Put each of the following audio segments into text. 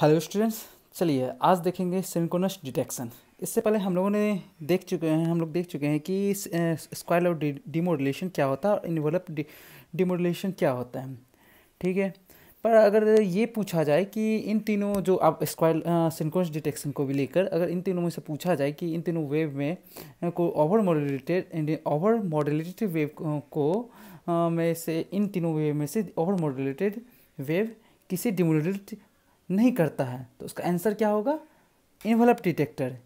Hello students चलिए आज देखेंगे सिंकोनस डिटेक्शन इससे पहले हम लोगों ने देख चुके हैं हम लोग देख चुके हैं कि स्क्वायर लॉ डिमोडुलेशन क्या होता है और इनवलप डिमोडलेशन क्या होता है ठीक है पर अगर ये पूछा जाए कि इन तीनों जो आप स्क्वायर सिंकोनस डिटेक्शन को भी लेकर अगर इन तीनों में से पूछा जाए कि इन तीनों वेव में को over modulated over modulated wave को में से इन तीनों वेव में से ओवर मॉडलेटेड वेव किसी डिमोडलेट नहीं करता है तो उसका आंसर क्या होगा इन्वलप डिटेक्टर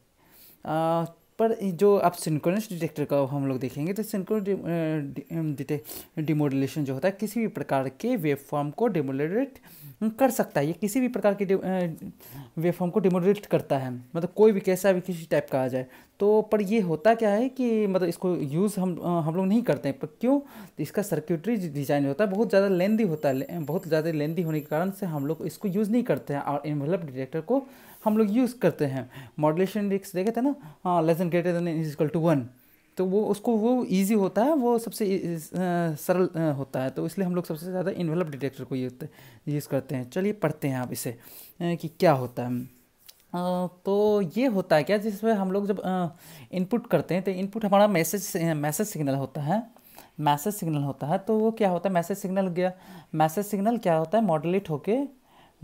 पर जो आप सिंक्रोनस डिटेक्टर का हम लोग देखेंगे तो सिंक्रोनस डिमोडुलेशन जो होता है किसी भी प्रकार के वेव फॉर्म को डिमोडुलेट कर सकता है ये किसी भी प्रकार के वेव फॉर्म को डिमोडुलेट करता है मतलब कोई भी कैसा भी किसी टाइप का आ जाए तो पर ये होता क्या है कि मतलब इसको यूज़ हम हम लोग नहीं करते हैं पर क्यों तो इसका सर्क्यूटरी डिजाइन होता है बहुत ज़्यादा लेंदी होता है बहुत ज़्यादा लेंदी होने के कारण से हम लोग इसको यूज़ नहीं करते हैं और इन्वेलप डिटेक्टर को हम लोग यूज़ करते हैं मॉडलेशन रिक्स देखे थे ना less and greater than is equal to one तो वो उसको वो ईजी होता है वो सबसे सरल होता है तो इसलिए हम लोग सबसे ज़्यादा इन्वेलप डिटेक्टर को यूज़ करते हैं चलिए पढ़ते हैं आप इसे कि क्या होता है तो ये होता है क्या जिसमें हम लोग जब इनपुट करते हैं तो इनपुट हमारा मैसेज मैसेज सिग्नल होता है मैसेज सिग्नल होता है तो वो क्या होता है मैसेज सिग्नल गया मैसेज सिग्नल क्या होता है मॉडलेट होके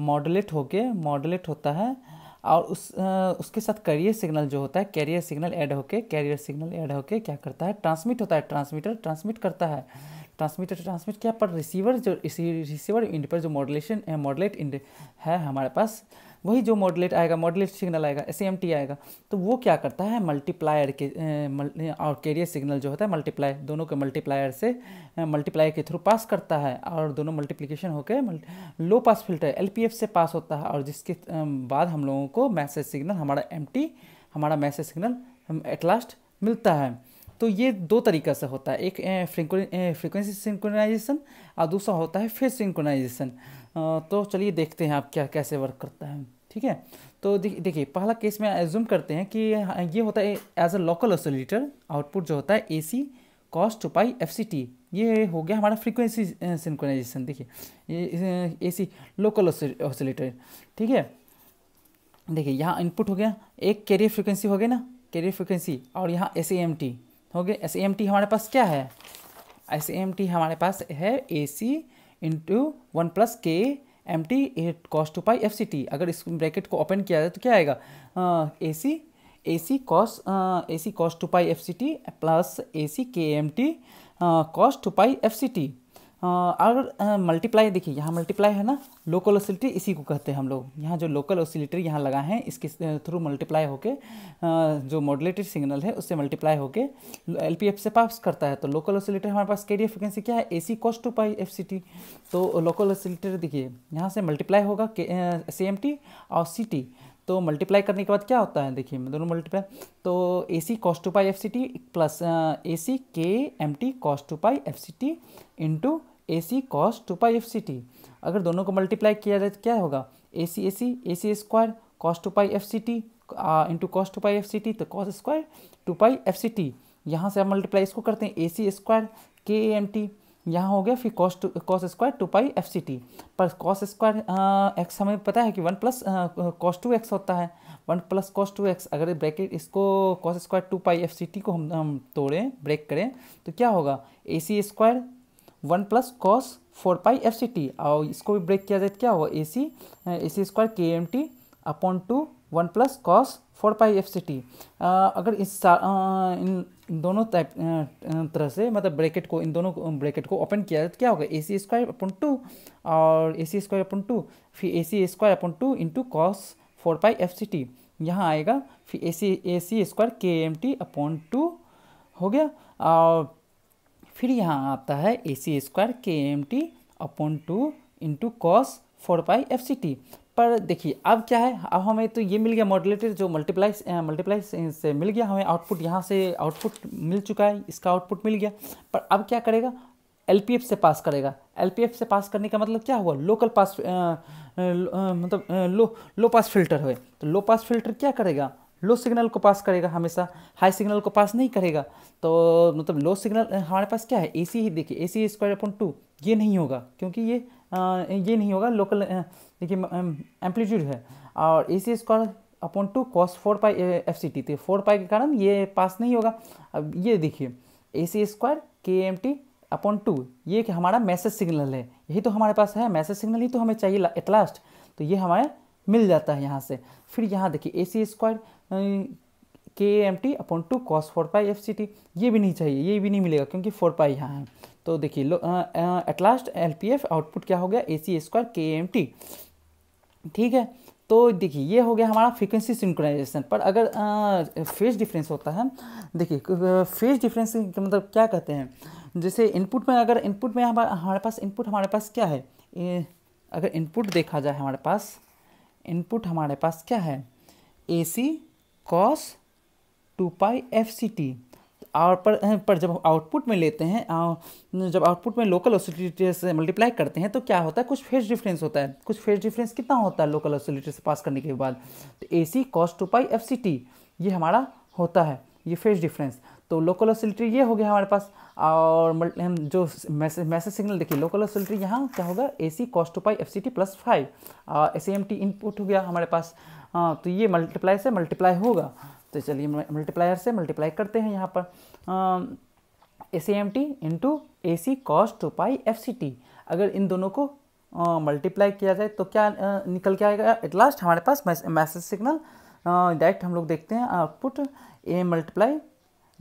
मॉडलेट होके मॉडलेट होता है और उस आ, उसके साथ कैरियर सिग्नल जो होता है कैरियर सिग्नल ऐड होके कैरियर सिग्नल ऐड होके क्या करता है ट्रांसमिट होता है ट्रांसमीटर ट्रांसमिट करता है ट्रांसमीटर ट्रांसमिट किया पर रिसीवर जो रिसीवर इंड पर जो मॉडलेशन मॉडलेट इंड है हमारे पास वही जो मॉडलेट आएगा मॉडलेट सिग्नल आएगा एस आएगा तो वो क्या करता है मल्टीप्लायर के और कैरियर सिग्नल जो होता है मल्टीप्लाई दोनों के मल्टीप्लायर से मल्टीप्लाई के थ्रू पास करता है और दोनों मल्टीप्लीकेशन होकर लो पास फिल्टर एल से पास होता है और जिसके बाद हम लोगों को मैसेज सिग्नल हमारा एम हमारा मैसेज सिग्नल एट लास्ट मिलता है तो ये दो तरीक़ा से होता है एक फ्रीक्वेंसी सिंक्रोनाइजेशन और दूसरा होता है फेस सिंक्रोनाइजेशन तो चलिए देखते हैं आप क्या कैसे वर्क करता है ठीक है तो देखिए पहला केस में एज्यूम करते हैं कि हाँ, ये होता है as a local oscillator output जो होता है A C cos two pi F C T ये हो गया हमारा फ्रीक्वेंसी सिंक्रोनाइजेशन देखिए ये ए सी लोकल ऑसिलेटर ठीक है देखिए यहाँ इनपुट हो गया एक कैरियर फ्रीक्वेंसी हो गया ना कैरियर फ्रीक्वेंसी और यहाँ एस ए एम टी हो गया एस एम टी हमारे पास क्या है एस हमारे पास है A C into one plus K M T at cos two pi F C T अगर इस ब्रैकेट को ओपन किया जाए तो क्या आएगा A C A C cos A C cos two pi F C T plus A C K M T cos two pi F C T अगर multiply देखिए यहाँ मल्टीप्लाई है ना लोकल ओसिलिटी इसी को कहते हैं हम लोग यहाँ जो लोकल ओसिलेटर यहाँ लगा है इसके थ्रू मल्टीप्लाई होके जो मॉडलेटेड सिग्नल है उससे मल्टीप्लाई होके एल पी एफ से पास करता है तो लोकल ओसिलिटर हमारे पास के डी फ्रिक्वेंसी क्या है A C cos two pi F C T तो लोकल ओसिलिटर देखिए यहाँ से मल्टीप्लाई होगा सी एम टी और सी टी तो मल्टीप्लाई करने के बाद क्या होता है देखिए दोनों मल्टीप्लाई तो A C cos two pi F C T plus A C K M T cos two pi F C T into A C cos two pi F C T अगर दोनों को मल्टीप्लाई किया जाए तो क्या होगा A C A C A C square cos two pi F C T into cos two pi F C T तो cos square two pi F C T यहाँ से आप मल्टीप्लाई इसको करते हैं ए सी स्क्वायर के ए एम टी यहाँ हो गया फिर cos two cos square two pi F C T पर कॉस स्क्वायर एक्स हमें पता है कि one plus cos two X होता है one plus cos two X अगर ब्रैकेट इसको cos square two pi F C T को हम, हम तोड़ें ब्रेक करें तो क्या होगा A C square one plus cos four pi F C T और इसको भी तो ब्रेक मतलब किया जाए तो क्या होगा A C A C square के M T upon two one plus cos four pi F C T अगर इस आ, इन दोनों टाइप तरह से मतलब ब्रैकेट को इन दोनों ब्रैकेट को ओपन किया जाए तो क्या होगा A C square upon two और A C square upon two फिर A C square upon two into cos four pi F C T यहाँ आएगा फिर A C A C square के एम टी अपॉन टू हो गया और फिर यहाँ आता है ए सी स्क्वायर के M T upon two into cos four pi F C T पर देखिए अब क्या है अब हमें तो ये मिल गया मॉडलेटर जो मल्टीप्लाई मल्टीप्लाई से मिल गया हमें आउटपुट यहाँ से आउटपुट मिल चुका है इसका आउटपुट मिल गया पर अब क्या करेगा एल से पास करेगा एल से पास करने का मतलब क्या हुआ लोकल पास आ, आ, मतलब लो लो पास फिल्टर हुए तो लो पास फिल्टर क्या करेगा लो सिग्नल को पास करेगा हमेशा हाई सिग्नल को पास नहीं करेगा तो मतलब लो सिग्नल हमारे पास क्या है ए सी ही देखिए A C square upon two ये नहीं होगा क्योंकि ये आ, ये नहीं होगा लोकल देखिए एम्पलीट्यूड है और A C square upon two cos four pi F C T तो फोर पाई के कारण ये पास नहीं होगा अब ये देखिए ए सी स्क्वायर के एम टी अपॉन टू ये कि हमारा मैसेज सिग्नल है यही तो हमारे पास है मैसेज सिग्नल ही तो हमें चाहिए एट लास्ट तो ये हमारे मिल जाता है यहाँ से फिर यहाँ देखिए ए सी स्क्वायर के M T upon two cos four pi F C T ये भी नहीं चाहिए ये भी नहीं मिलेगा क्योंकि फोर पाई यहाँ है तो देखिए at last L P F output क्या हो गया ए सी स्क्वायर के एम टी ठीक है तो देखिए ये हो गया हमारा फ्रीक्वेंसी सिंक्रोनाइजेशन पर अगर फेज डिफरेंस होता है देखिए फेज डिफरेंस मतलब क्या कहते हैं जैसे इनपुट में अगर इनपुट में हमारे हमारे पास इनपुट हमारे पास क्या है ए, अगर इनपुट देखा जाए हमारे पास इनपुट हमारे पास क्या है A C cos two pi F C T और पर, पर जब आउटपुट में लेते हैं जब आउटपुट में लोकल ऑसिलेटर से मल्टीप्लाई करते हैं तो क्या होता है कुछ फेज डिफरेंस होता है कुछ फेज डिफरेंस कितना होता है लोकल ऑसिलेटर से पास करने के बाद तो A C cos two pi F C T ये हमारा होता है ये फेज डिफरेंस तो लोकल ऑसिलेटरी ये हो गया हमारे पास और हम जो मैसेज मैसेज सिग्नल देखिए लोकल ऑसिलेटरी यहाँ क्या होगा A C pi F C T plus five A C M T input हो गया हमारे पास हाँ तो ये मल्टीप्लाई से मल्टीप्लाई होगा तो चलिए मल्टीप्लायर से मल्टीप्लाई करते हैं यहाँ पर A C M T into A C cos two pi F C T अगर इन दोनों को मल्टीप्लाई किया जाए तो क्या आ, निकल के आएगा एट लास्ट हमारे पास मैसेज सिग्नल डायरेक्ट हम लोग देखते हैं output A multiply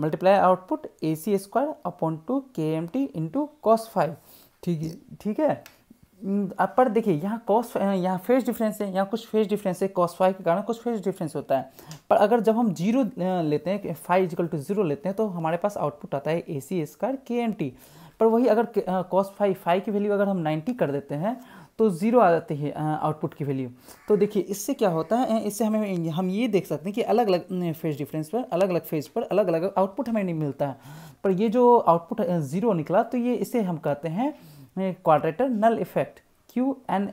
multiply output A C square upon two के M T into cos five ठीक है ठीक है आप हम्म, पर देखिए यहाँ कॉस यहाँ फेस डिफरेंस है यहाँ कुछ फेस डिफरेंस है कॉस फाइव के कारण कुछ फेस डिफरेंस होता है पर अगर जब हम जीरो लेते हैं फाइव इजिकल टू जीरो लेते हैं तो हमारे पास आउटपुट आता है ए सी स्क्वायर के एम टी पर वही अगर कॉस फाइव फाइव की वैल्यू अगर हम नाइन्टी कर देते हैं तो ज़ीरो आ जाती है आउटपुट की वैल्यू तो देखिए इससे क्या होता है इससे हमें हम ये देख सकते हैं कि अलग अलग फेज डिफरेंस पर अलग अलग फेज पर अलग अलग आउटपुट हमें नहीं मिलता है पर ये जो आउटपुट ज़ीरो निकला तो ये इसे हम कहते हैं quadrature null effect Q N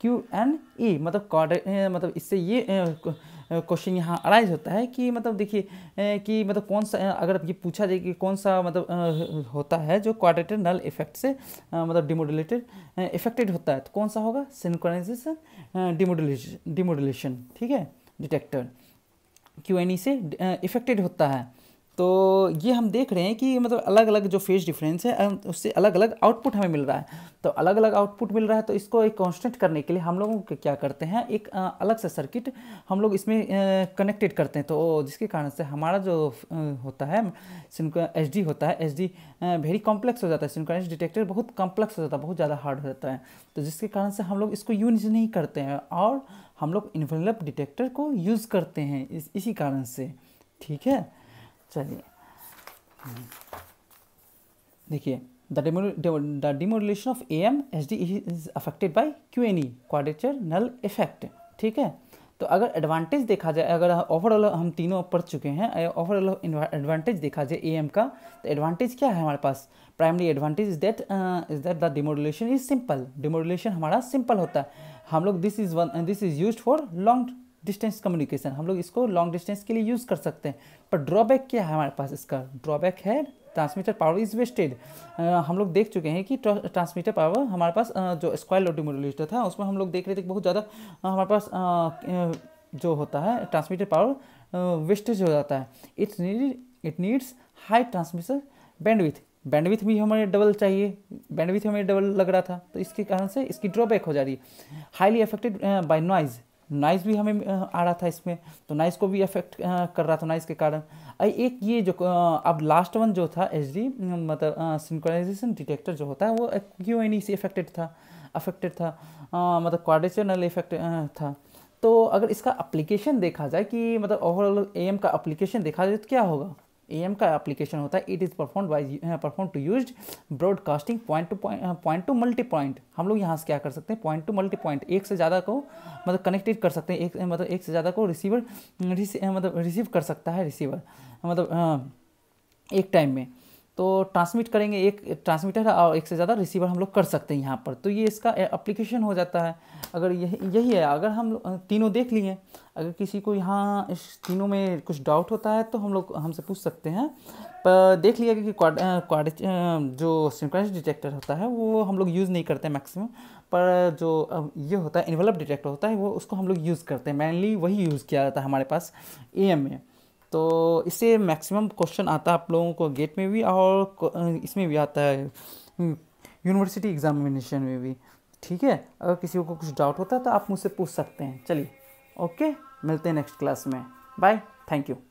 Q N E मतलब मतलब इससे ये क्वेश्चन यहाँ अराइज होता है कि मतलब देखिए कि मतलब कौन सा अगर ये पूछा जाए कि कौन सा मतलब होता है जो क्वाड्रेटर नल इफेक्ट से मतलब डिमोडुलेटेड इफेक्टेड होता है तो कौन सा होगा सिंक्रोनाइजेशन डिमोडुलेशन डिमोडुलेशन ठीक है डिटेक्टर क्यू e से इफेक्टेड होता है तो ये हम देख रहे हैं कि मतलब अलग अलग जो फेज डिफरेंस है उससे अलग अलग आउटपुट हमें मिल रहा है तो अलग अलग आउटपुट मिल रहा है तो इसको एक कॉन्स्टेंट करने के लिए हम लोगों को क्या करते हैं एक अलग से सर्किट हम लोग इसमें कनेक्टेड करते हैं तो जिसके कारण से हमारा जो होता है एच डी होता है एच डी वेरी कॉम्प्लेक्स हो जाता है सिंक्रोनाइज डिटेक्टर बहुत कॉम्प्लेक्स हो जाता है बहुत ज़्यादा हार्ड हो जाता है तो जिसके कारण से हम लोग इसको यूज नहीं करते हैं और हम लोग इन्वेलप डिटेक्टर को यूज़ करते हैं इस इसी कारण से ठीक है चलिए हम्म। देखिए the demodulation of A M H D is affected by Q N E quadrature null effect ठीक है तो अगर एडवांटेज देखा जाए अगर ओवरऑल हम तीनों पढ़ चुके हैं ओवरऑल एडवांटेज देखा जाए ए एम का तो एडवांटेज क्या है हमारे पास primary advantage is that is that the demodulation is simple demodulation हमारा सिंपल होता है हम लोग this is one this is use for long distance communication हम लोग इसको लॉन्ग डिस्टेंस के लिए यूज़ कर सकते हैं पर ड्रॉबैक क्या है हमारे पास इसका ड्रॉबैक है ट्रांसमीटर पावर इज वेस्टेड हम लोग देख चुके हैं कि ट्रांसमीटर पावर हमारे पास जो स्क्वायर लोड डिमोडुलेटर था उसमें हम लोग देख रहे थे बहुत ज़्यादा हमारे पास जो होता है ट्रांसमीटर पावर वेस्टेज हो जाता है it's need it needs high transmission bandwidth bandwidth भी हमें डबल चाहिए बैंडविथ हमें डबल लग रहा था तो इसके कारण से इसकी ड्रॉबैक हो जा रही है highly affected by noise nice भी हमें आ रहा था इसमें तो नाइस को भी अफेक्ट कर रहा था नाइस के कारण एक ये जो अब लास्ट वन जो था एच डी मतलब सिंक्रोनाइजेशन डिटेक्टर जो होता है वो क्यों एन से अफेक्टेड था अफेक्टेड था आ, मतलब क्वाड्रेचरल इफेक्ट था तो अगर इसका अप्लीकेशन देखा जाए कि मतलब ओवरऑल ए एम का अप्लीकेशन देखा जाए तो क्या होगा ए का एप्लीकेशन होता है it is perform by perform to use broadcasting point to point to multi point हम लोग यहाँ से क्या कर सकते हैं पॉइंट टू मल्टी पॉइंट एक से ज़्यादा को मतलब कनेक्टेड कर सकते हैं एक मतलब एक से ज़्यादा को रिसीवर रिसी, मतलब रिसीव कर सकता है रिसीवर मतलब uh, एक टाइम में तो ट्रांसमिट करेंगे एक ट्रांसमीटर और एक से ज़्यादा रिसीवर हम लोग कर सकते हैं यहाँ पर तो ये इसका एप्लीकेशन हो जाता है अगर यही यही है अगर हम तीनों देख लिए अगर किसी को यहाँ इस तीनों में कुछ डाउट होता है तो हम लोग हमसे पूछ सकते हैं पर देख लिया कि क्वाड जो सिंक्रेंस डिटेक्टर होता है वो हम लोग यूज़ नहीं करते मैक्सिमम पर जो ये होता है इन्वेलप डिटेक्टर होता है वो उसको हम लोग यूज़ करते हैं मेनली वही यूज़ किया जाता है हमारे पास ए में तो इससे मैक्सिमम क्वेश्चन आता है आप लोगों को गेट में भी और इसमें भी आता है यूनिवर्सिटी हम्म, एग्जामिनेशन में भी ठीक है अगर किसी को कुछ डाउट होता है तो आप मुझसे पूछ सकते हैं चलिए ओके मिलते हैं नेक्स्ट क्लास में बाय थैंक यू